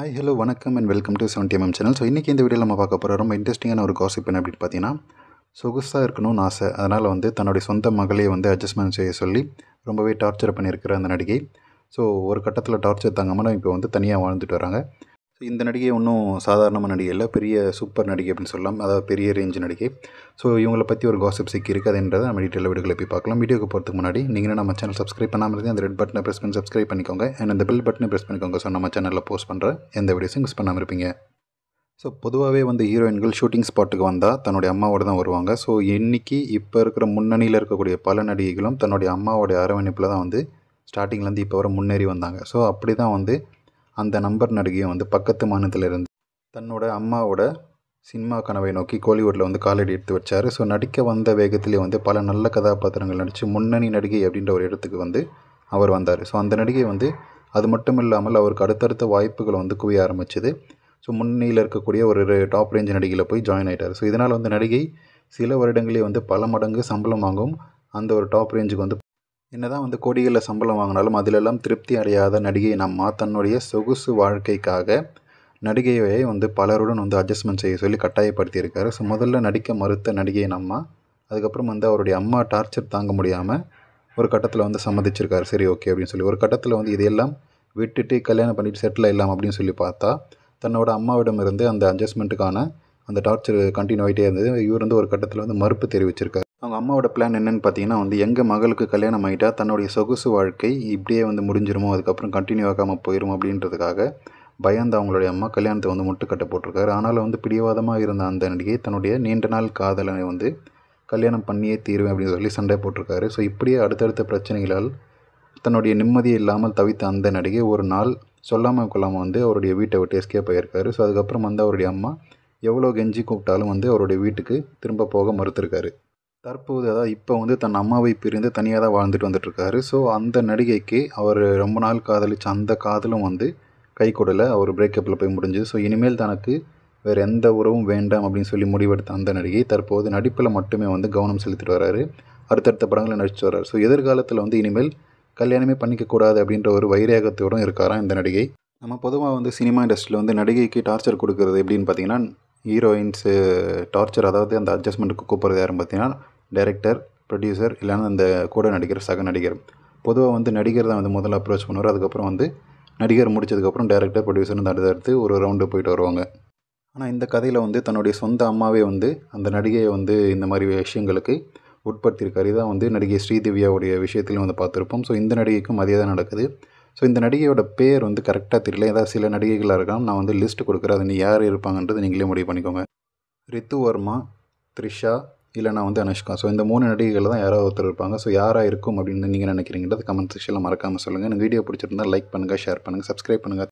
hi hello வணக்கம் and welcome to seventy MM channel so இன்றைக்கி இந்த வீடியோவில் நம்ம பார்க்க போகிற ரொம்ப இன்ட்ரெஸ்டிங்கான ஒரு காசிப் என்ன அப்படின்னு பார்த்தீங்கன்னா சொகுசாக இருக்கணும்னு ஆசை அதனால் வந்து தன்னுடைய சொந்த மகளையே வந்து அட்ஜஸ்ட்மெண்ட் செய்ய சொல்லி ரொம்பவே டார்ச்சர் பண்ணியிருக்கிற அந்த நடிகை ஸோ ஒரு கட்டத்தில் டார்ச்சர் தாங்காமல் இப்போ வந்து தனியாக வாழ்ந்துட்டு வராங்க ஸோ இந்த நடிகை ஒன்றும் சாதாரணமாக நடிகை இல்லை பெரிய சூப்பர் நடிகை அப்படின்னு சொல்லலாம் அதாவது பெரிய ரேஞ்ச் நடிகை ஸோ இவங்களை பற்றி ஒரு காசிப் சிக்கி இருக்குதுன்றதை நம்ம டீட்டெயில் வீடுகளை போய் பார்க்கலாம் வீடியோக்கு போகிறதுக்கு முன்னாடி நீங்கள் நம்ம சேனல் சப்ஸ்கிரைப் பண்ணாமல் இருந்தால் அந்த ரெட் பட்டனை ப்ரெஸ் பண்ணி சப்ஸ்கிரைப் பண்ணிக்கோங்க அண்ட் அந்த பெல் பட்டனை ப்ரெஸ் பண்ணிக்கோங்க ஸோ நம்ம சேனலில் போஸ்ட் பண்ணுற எந்த வீடியோஸும் மிஸ் பண்ணாமல் இருப்பீங்க ஸோ பொதுவாகவே வந்து ஹீரோயின்கள் ஷூட்டிங் ஸ்பாட்டுக்கு வந்தால் தன்னுடைய அம்மாவோட தான் வருவாங்க ஸோ இன்றைக்கி இப்போ இருக்கிற முன்னணியில் இருக்கக்கூடிய பல நடிகைகளும் தன்னுடைய அம்மாவோடைய அரவணைப்பில் தான் வந்து ஸ்டார்டிங்லேருந்து இப்போ வர முன்னேறி வந்தாங்க ஸோ அப்படி தான் வந்து அந்த நம்பர் நடிகையும் வந்து பக்கத்து மாநிலத்திலிருந்து தன்னோட அம்மாவோட சினிமா கனவை நோக்கி கோலிவுட்டில் வந்து காலடி எடுத்து வச்சார் ஸோ நடிக்க வந்த வேகத்திலே வந்து பல நல்ல கதாபாத்திரங்கள் நடித்து முன்னணி நடிகை அப்படின்ற ஒரு இடத்துக்கு வந்து அவர் வந்தார் ஸோ அந்த நடிகை வந்து அது மட்டும் இல்லாமல் அவருக்கு அடுத்தடுத்த வாய்ப்புகளை வந்து குவிய ஆரம்பிச்சுது ஸோ முன்னணியில் இருக்கக்கூடிய ஒரு டாப் ரேஞ்ச் நடிகையில் போய் ஜாயின் ஆகிட்டார் ஸோ இதனால் வந்து நடிகை சில வருடங்களே வந்து பல மடங்கு சம்பளம் வாங்கும் அந்த ஒரு டாப் ரேஞ்சுக்கு வந்து என்னதான் வந்து கோடிகளில் சம்பளம் வாங்கினாலும் அதிலெல்லாம் திருப்தி அடையாத நடிகை நம்மா தன்னுடைய சொகுசு வாழ்க்கைக்காக நடிகையை வந்து பலருடன் வந்து அட்ஜஸ்ட்மெண்ட் செய்ய சொல்லி கட்டாயப்படுத்தியிருக்காரு ஸோ முதல்ல நடிக்க மறுத்த நடிகை நம்மா அதுக்கப்புறம் வந்து அவருடைய அம்மா டார்ச்சர் தாங்க முடியாமல் ஒரு கட்டத்தில் வந்து சம்மதிச்சிருக்காரு சரி ஓகே அப்படின்னு சொல்லி ஒரு கட்டத்தில் வந்து இதையெல்லாம் விட்டுட்டு கல்யாணம் பண்ணிவிட்டு செட்டில் ஆகலாம் அப்படின்னு சொல்லி பார்த்தா தன்னோட அம்மாவிடமிருந்து அந்த அட்ஜஸ்ட்மெண்ட்டுக்கான அந்த டார்ச்சர் கண்டினியூ ஆகிட்டே இருந்தது இவர் வந்து ஒரு கட்டத்தில் வந்து மறுப்பு தெரிவிச்சிருக்காரு அவங்க அம்மாவோட பிளான் என்னென்னு பார்த்தீங்கன்னா வந்து எங்கள் மகளுக்கு கல்யாணம் ஆகிட்டா தன்னுடைய சொகுசு வாழ்க்கை இப்படியே வந்து முடிஞ்சிருமோ அதுக்கப்புறம் கண்டினியூ ஆகாமல் போயிடும் அப்படின்றதுக்காக பயந்து அவங்களுடைய அம்மா கல்யாணத்தை வந்து கட்ட போட்டிருக்காரு ஆனால் வந்து பிடிவாதமாக இருந்த அந்த நடிகை தன்னுடைய நீண்ட நாள் காதலனை வந்து கல்யாணம் பண்ணியே தீருவேன் அப்படின்னு சொல்லி சண்டை போட்டிருக்காரு ஸோ இப்படியே அடுத்தடுத்த பிரச்சனைகளால் தன்னுடைய நிம்மதி இல்லாமல் தவித்த அந்த நடிகை ஒரு நாள் சொல்லாமல் கொள்ளாமல் வந்து அவருடைய வீட்டை விட்டு எஸ்கே போயிருக்காரு ஸோ அதுக்கப்புறம் வந்து அவருடைய அம்மா எவ்வளோ கெஞ்சி கூப்பிட்டாலும் வந்து அவருடைய வீட்டுக்கு திரும்ப போக மறுத்திருக்காரு தற்போது அதாவது இப்போ வந்து தன் அம்மாவை பிரிந்து தனியாக தான் வாழ்ந்துட்டு வந்துட்டுருக்காரு ஸோ அந்த நடிகைக்கு அவர் ரொம்ப நாள் காதலிச்ச அந்த காதலும் வந்து கை கொடலை அவர் பிரேக்கப்பில் போய் முடிஞ்சுது ஸோ இனிமேல் தனக்கு வேறு எந்த உறவும் வேண்டாம் அப்படின்னு சொல்லி முடிவெடுத்த அந்த நடிகை தற்போது நடிப்பில் மட்டுமே வந்து கவனம் செலுத்திட்டு வராரு அடுத்தடுத்த படங்களில் நடிச்சு வர்றார் ஸோ எதிர்காலத்தில் வந்து இனிமேல் கல்யாணமே பண்ணிக்கக்கூடாது அப்படின்ற ஒரு வைரியாகத்தோடும் இருக்காராம் இந்த நடிகை நம்ம பொதுவாக வந்து சினிமா இண்டஸ்ட்ரியில் வந்து நடிகைக்கு டார்ச்சர் கொடுக்குறது எப்படின்னு பார்த்தீங்கன்னா ஹீரோயின்ஸு டார்ச்சர் uh, அதாவது அந்த அட்ஜஸ்ட்மெண்ட்டுக்கு கூப்பிட்றது யாருன்னு பார்த்தீங்கன்னா டேரக்டர் ப்ரொடியூசர் இல்லைன்னா அந்த கூட நடிகர் சக நடிகர் பொதுவாக வந்து நடிகர் தான் வந்து முதல்ல அப்ரோச் பண்ணுவார் அதுக்கப்புறம் வந்து நடிகர் முடிச்சதுக்கப்புறம் டேரக்டர் வந்து அடுத்தடுத்து ஒரு ரவுண்டு போயிட்டு வருவாங்க ஆனால் இந்த கதையில் வந்து தன்னுடைய சொந்த அம்மாவே வந்து அந்த நடிகையை வந்து இந்த மாதிரி விஷயங்களுக்கு உட்படுத்தியிருக்காரு இதான் வந்து நடிகை ஸ்ரீதிவ்யாவுடைய விஷயத்துலையும் வந்து பார்த்துருப்போம் ஸோ இந்த நடிகைக்கும் அதே தான் நடக்குது ஸோ இந்த நடிகையோட பேர் வந்து கரெக்டாக தெரியல ஏதாவது சில நடிகைகளாக இருக்கலாம் நான் வந்து லிஸ்ட் கொடுக்குறேன் அது நீ யார் இருப்பாங்கன்றது நீங்களே முடிவு பண்ணிக்கோங்க ரித்து வர்மா த்ரிஷா இல்லைனா வந்து அனுஷ்கா ஸோ இந்த மூணு நடிகைகள் தான் யாராவது ஒருத்தர் இருப்பாங்க ஸோ யாராக இருக்கும் அப்படின்னு நீங்கள் நினைக்கிறீங்கன்றது கமெண்ட் செக்ஷனில் மறக்காமல் சொல்லுங்கள் எனக்கு வீடியோ பிடிச்சிருந்தால் லைக் பண்ணுங்கள் ஷேர் பண்ணுங்கள் சப்ஸ்கிரைப் பண்ணுங்கள்